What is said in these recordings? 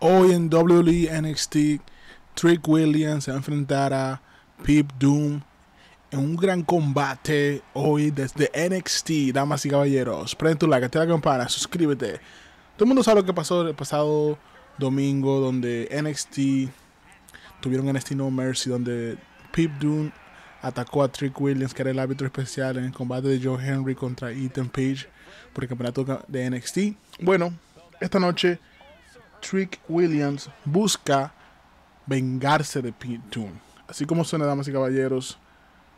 Hoy en WWE NXT, Trick Williams se enfrentará a Pip Doom en un gran combate hoy desde NXT, damas y caballeros. Prende tu like, activa la campana, suscríbete. Todo el mundo sabe lo que pasó el pasado domingo, donde NXT tuvieron NXT No Mercy, donde Pip Doom atacó a Trick Williams, que era el árbitro especial en el combate de Joe Henry contra Ethan Page por el campeonato de NXT. Bueno, esta noche Trick Williams busca vengarse de Pin Dunne. Así como suena, damas y caballeros,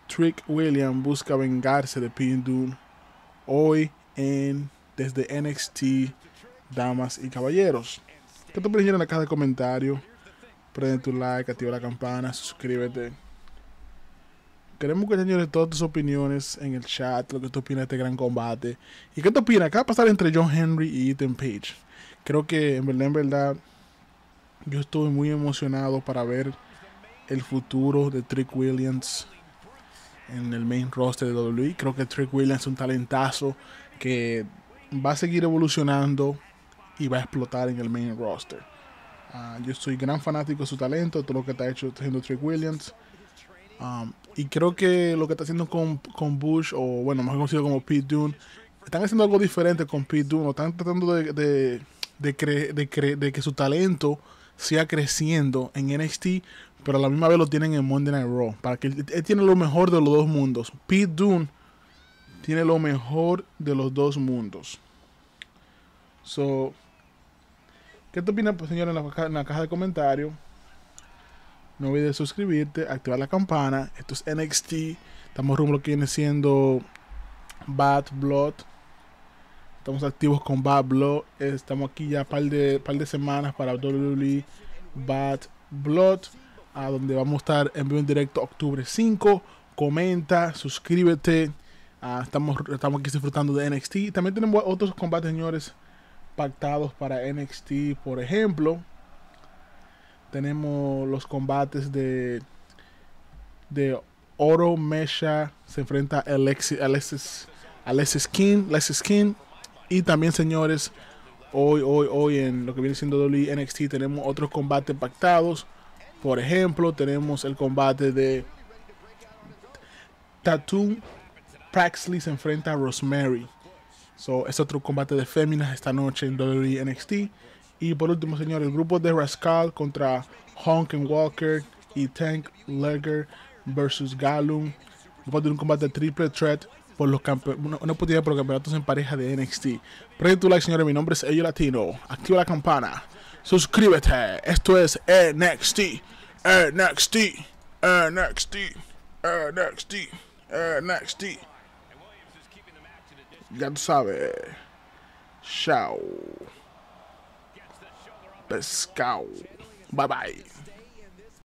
Trick Williams busca vengarse de Pete Dunne hoy en desde NXT, damas y caballeros. ¿Qué te en la caja de comentarios? Prende tu like, activa la campana, suscríbete. Queremos que señores todas tus opiniones en el chat, lo que tú opinas de este gran combate. ¿Y qué te opinas? ¿Qué va a pasar entre John Henry y Ethan Page? Creo que en verdad, en verdad, yo estoy muy emocionado para ver el futuro de Trick Williams en el main roster de WWE. Creo que Trick Williams es un talentazo que va a seguir evolucionando y va a explotar en el main roster. Ah, yo soy gran fanático de su talento, todo lo que está hecho haciendo Trick Williams. Um, y creo que lo que está haciendo con, Bush, o bueno, más conocido como Pete Dune, están haciendo algo diferente con Pete Dune, están tratando de de, que su talento sea creciendo en NXT, pero a la misma vez lo tienen en Monday Night Raw. Para que él tiene lo mejor de los dos mundos. Pete Dunne tiene lo mejor de los dos mundos. So, ¿qué te opinas pues, en la, caja, en la caja de comentarios? No olvides suscribirte, activar la campana. Esto es NXT. Estamos rumbo lo que viene siendo Bad Blood. Estamos activos con Bad Blood. Estamos aquí ya un de, par de semanas para WWE Bad Blood, a donde vamos a estar en vivo en directo octubre 5. Comenta, suscríbete. Ah, estamos, estamos aquí disfrutando de NXT. También tenemos otros combates, señores, pactados para NXT. Por ejemplo, tenemos los combates de, de Oro Mesha. Se enfrenta a Alexis, Alexis, Alexis Alexis King y también, señores, hoy, hoy, hoy en lo que viene siendo WWE NXT tenemos otros combates pactados. Por ejemplo, tenemos el combate de Tatum Praxley se enfrenta a Rosemary. So, es otro combate de féminas esta noche en WWE NXT. Y por último, señores, el grupo de Rascal contra Honk Walker y Tank Legger versus Gallum. Va a tener un combate triple threat por los una, por campeonatos en pareja de NXT. Prende tu like, señores. Mi nombre es Ello Latino. Activa la campana. Suscríbete. Esto es NXT. NXT. NXT. NXT. NXT. Ya tú sabes. Chao. Pescado. Bye bye.